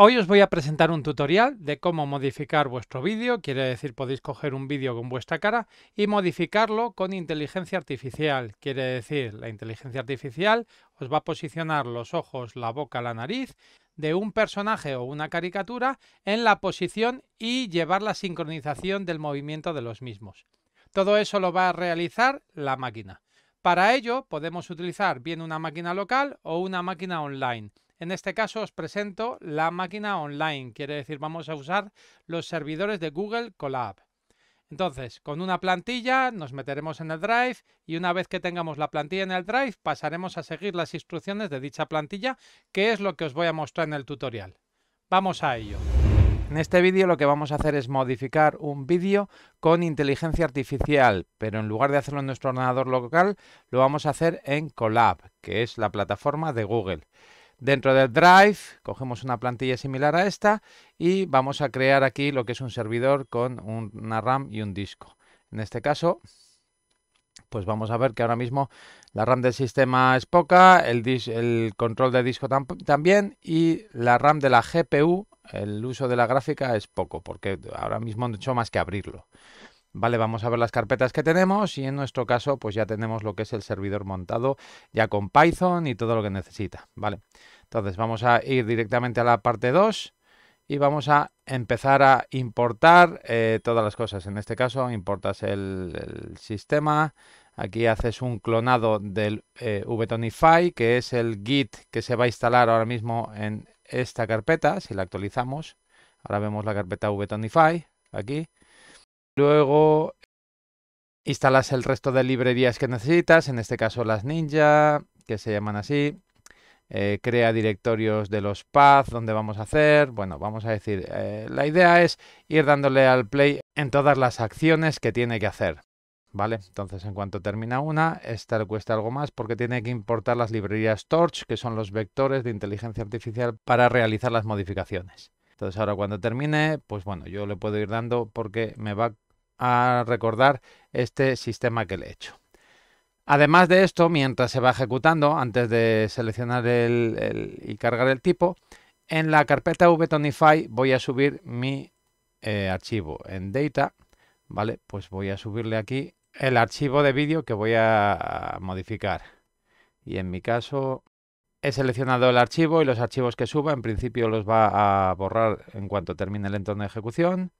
Hoy os voy a presentar un tutorial de cómo modificar vuestro vídeo, quiere decir podéis coger un vídeo con vuestra cara y modificarlo con inteligencia artificial, quiere decir la inteligencia artificial os va a posicionar los ojos, la boca, la nariz de un personaje o una caricatura en la posición y llevar la sincronización del movimiento de los mismos. Todo eso lo va a realizar la máquina. Para ello podemos utilizar bien una máquina local o una máquina online. En este caso os presento la máquina online, quiere decir vamos a usar los servidores de Google Colab. Entonces, con una plantilla nos meteremos en el Drive y una vez que tengamos la plantilla en el Drive pasaremos a seguir las instrucciones de dicha plantilla, que es lo que os voy a mostrar en el tutorial. Vamos a ello. En este vídeo lo que vamos a hacer es modificar un vídeo con inteligencia artificial, pero en lugar de hacerlo en nuestro ordenador local, lo vamos a hacer en Colab, que es la plataforma de Google. Dentro del Drive cogemos una plantilla similar a esta y vamos a crear aquí lo que es un servidor con una RAM y un disco. En este caso, pues vamos a ver que ahora mismo la RAM del sistema es poca, el, control de disco también y la RAM de la GPU, el uso de la gráfica es poco, porque ahora mismo no he hecho más que abrirlo. Vale, vamos a ver las carpetas que tenemos y en nuestro caso pues ya tenemos lo que es el servidor montado ya con Python y todo lo que necesita. Vale, entonces vamos a ir directamente a la parte 2 y vamos a empezar a importar eh, todas las cosas. En este caso importas el, sistema, aquí haces un clonado del eh, Vtonify que es el git que se va a instalar ahora mismo en esta carpeta. Si la actualizamos, ahora vemos la carpeta Vtonify aquí Luego instalas el resto de librerías que necesitas, en este caso las ninja, que se llaman así. Eh, crea directorios de los paths donde vamos a hacer. Bueno, vamos a decir, eh, la idea es ir dándole al play en todas las acciones que tiene que hacer. ¿Vale? Entonces, en cuanto termina una, esta le cuesta algo más porque tiene que importar las librerías Torch, que son los vectores de inteligencia artificial, para realizar las modificaciones. Entonces, ahora cuando termine, pues bueno, yo le puedo ir dando porque me va a recordar este sistema que le he hecho. Además de esto, mientras se va ejecutando, antes de seleccionar el, y cargar el tipo, en la carpeta vtonify voy a subir mi eh, archivo en data, ¿vale? Pues voy a subirle aquí el archivo de vídeo que voy a modificar. Y en mi caso he seleccionado el archivo y los archivos que suba, en principio los va a borrar en cuanto termine el entorno de ejecución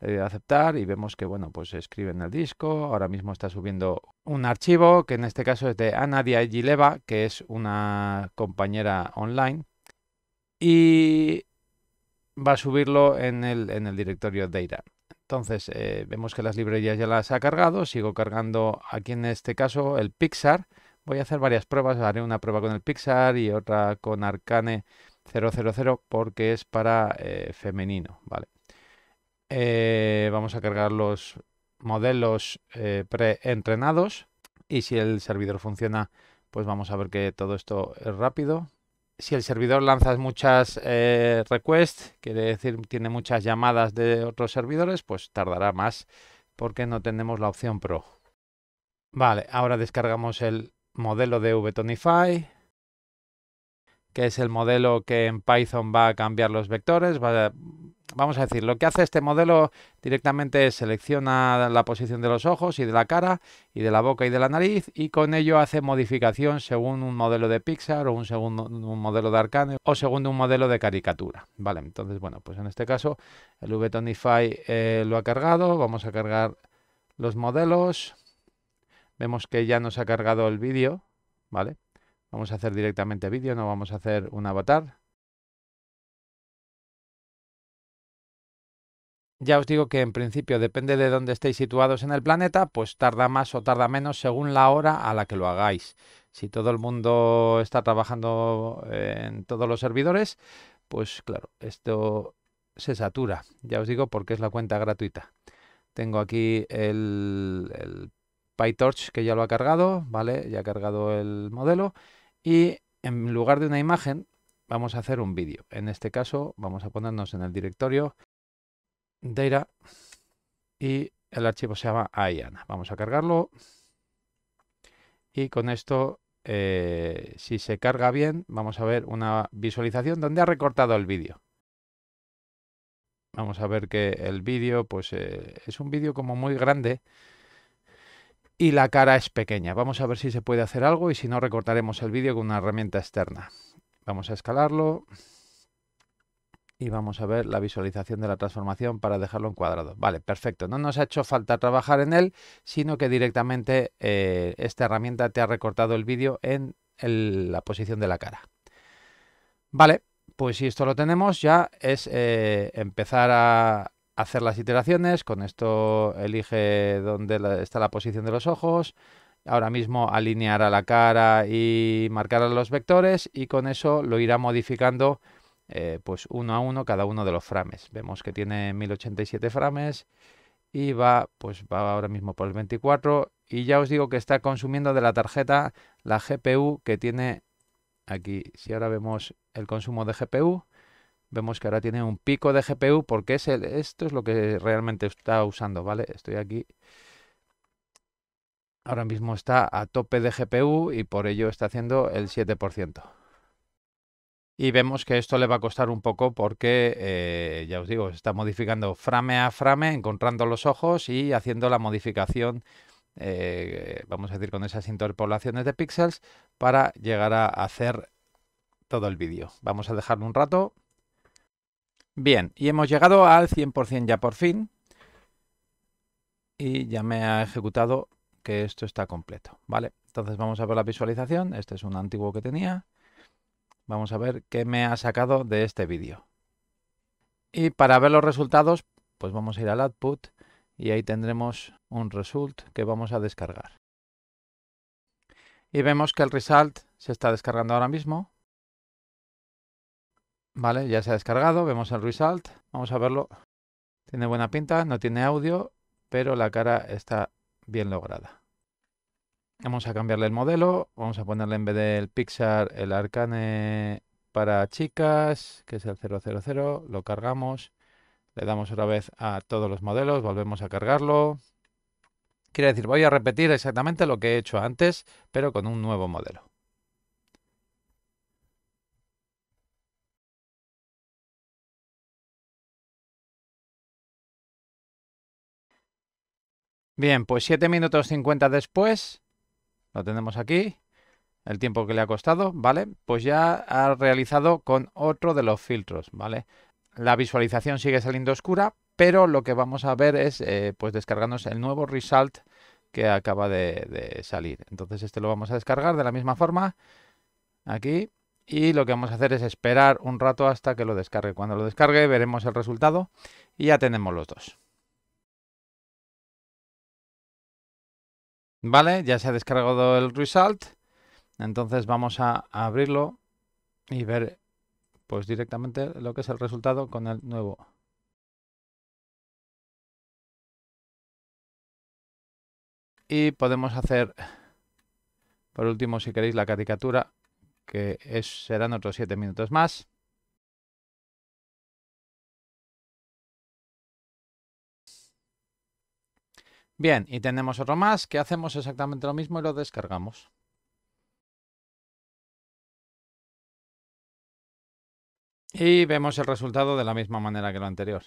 a eh, aceptar y vemos que, bueno, pues escribe en el disco, ahora mismo está subiendo un archivo que en este caso es de Ana Diagileva, que es una compañera online, y va a subirlo en el, en el directorio Data. Entonces eh, vemos que las librerías ya las ha cargado, sigo cargando aquí en este caso el Pixar, voy a hacer varias pruebas, haré una prueba con el Pixar y otra con Arcane 000 porque es para eh, femenino, ¿vale? Eh, vamos a cargar los modelos eh, pre entrenados y si el servidor funciona, pues vamos a ver que todo esto es rápido. Si el servidor lanza muchas eh, requests, quiere decir tiene muchas llamadas de otros servidores, pues tardará más porque no tenemos la opción Pro. Vale, ahora descargamos el modelo de Vtonify, que es el modelo que en Python va a cambiar los vectores, vamos a decir, lo que hace este modelo directamente selecciona la posición de los ojos y de la cara y de la boca y de la nariz y con ello hace modificación según un modelo de Pixar o un, segundo, un modelo de Arcane o según un modelo de caricatura. Vale, entonces bueno, pues en este caso el V eh, lo ha cargado, vamos a cargar los modelos, vemos que ya nos ha cargado el vídeo, ¿vale? Vamos a hacer directamente vídeo, no vamos a hacer un avatar. Ya os digo que en principio depende de dónde estéis situados en el planeta, pues tarda más o tarda menos según la hora a la que lo hagáis. Si todo el mundo está trabajando eh, en todos los servidores, pues claro, esto se satura. Ya os digo porque es la cuenta gratuita. Tengo aquí el, PyTorch que ya lo ha cargado, ¿vale? Ya ha cargado el modelo. Y en lugar de una imagen, vamos a hacer un vídeo. En este caso, vamos a ponernos en el directorio data y el archivo se llama Ayana. Vamos a cargarlo y con esto, eh, si se carga bien, vamos a ver una visualización donde ha recortado el vídeo. Vamos a ver que el vídeo pues eh, es un vídeo como muy grande y la cara es pequeña. Vamos a ver si se puede hacer algo y si no recortaremos el vídeo con una herramienta externa. Vamos a escalarlo y vamos a ver la visualización de la transformación para dejarlo encuadrado. Vale, perfecto. No nos ha hecho falta trabajar en él, sino que directamente eh, esta herramienta te ha recortado el vídeo en la posición de la cara. Vale, pues si esto lo tenemos ya es eh, empezar a hacer las iteraciones. Con esto elige dónde está la posición de los ojos. Ahora mismo alinear a la cara y marcar a los vectores y con eso lo irá modificando eh, pues uno a uno cada uno de los frames. Vemos que tiene 1087 frames y va, pues va ahora mismo por el 24 y ya os digo que está consumiendo de la tarjeta la GPU que tiene aquí. Si ahora vemos el consumo de GPU, vemos que ahora tiene un pico de GPU porque es esto es lo que realmente está usando, ¿vale? Estoy aquí. Ahora mismo está a tope de GPU y por ello está haciendo el 7%. Y vemos que esto le va a costar un poco porque, eh, ya os digo, está modificando frame a frame, encontrando los ojos y haciendo la modificación, eh, vamos a decir, con esas interpolaciones de píxeles para llegar a hacer todo el vídeo. Vamos a dejarlo un rato. Bien, y hemos llegado al 100% ya por fin. Y ya me ha ejecutado que esto está completo, ¿vale? Entonces vamos a ver la visualización. Este es un antiguo que tenía. Vamos a ver qué me ha sacado de este vídeo. Y para ver los resultados, pues vamos a ir al output y ahí tendremos un result que vamos a descargar. Y vemos que el result se está descargando ahora mismo. Vale, ya se ha descargado, vemos el result, vamos a verlo. Tiene buena pinta, no tiene audio, pero la cara está bien lograda. Vamos a cambiarle el modelo. Vamos a ponerle en vez del Pixar el Arcane para chicas, que es el 000. Lo cargamos. Le damos otra vez a todos los modelos. Volvemos a cargarlo. Quiere decir, voy a repetir exactamente lo que he hecho antes, pero con un nuevo modelo. Bien, pues 7 minutos 50 después lo tenemos aquí. El tiempo que le ha costado, ¿vale? Pues ya ha realizado con otro de los filtros, ¿vale? La visualización sigue saliendo oscura, pero lo que vamos a ver es eh, pues descargarnos el nuevo result que acaba de salir. Entonces este lo vamos a descargar de la misma forma. Aquí. Y lo que vamos a hacer es esperar un rato hasta que lo descargue. Cuando lo descargue veremos el resultado y ya tenemos los dos. Vale, ya se ha descargado el result. Entonces vamos a abrirlo y ver pues directamente lo que es el resultado con el nuevo. Y podemos hacer, por último, si queréis, la caricatura, que serán otros 7 minutos más. Bien, y tenemos otro más que hacemos exactamente lo mismo y lo descargamos. Y vemos el resultado de la misma manera que lo anterior.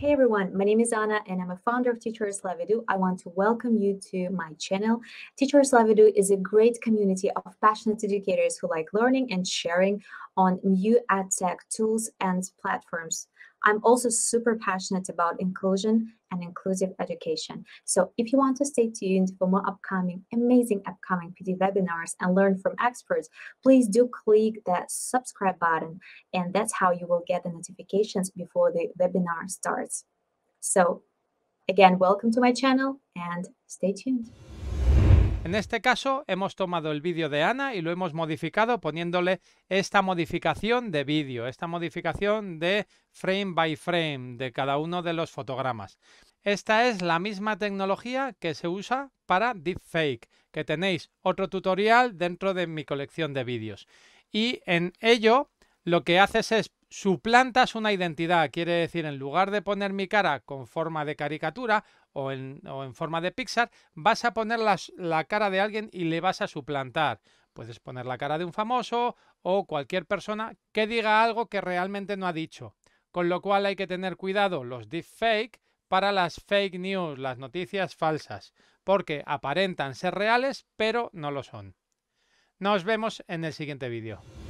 Hey everyone, my name is Anna and I'm a founder of Teachers Edu. I want to welcome you to my channel. Teachers is a great community of passionate educators who like learning and sharing on new ad tech tools and platforms. I'm also super passionate about inclusion and inclusive education. So if you want to stay tuned for more upcoming, amazing upcoming PD webinars and learn from experts, please do click that subscribe button. And that's how you will get the notifications before the webinar starts. So again, welcome to my channel and stay tuned. En este caso hemos tomado el vídeo de Ana y lo hemos modificado poniéndole esta modificación de vídeo, esta modificación de frame by frame de cada uno de los fotogramas. Esta es la misma tecnología que se usa para Deepfake, que tenéis otro tutorial dentro de mi colección de vídeos. Y en ello lo que haces es suplantas una identidad, quiere decir en lugar de poner mi cara con forma de caricatura, o en, forma de Pixar, vas a poner la cara de alguien y le vas a suplantar. Puedes poner la cara de un famoso o cualquier persona que diga algo que realmente no ha dicho. Con lo cual hay que tener cuidado los fake para las fake news, las noticias falsas, porque aparentan ser reales pero no lo son. Nos vemos en el siguiente vídeo.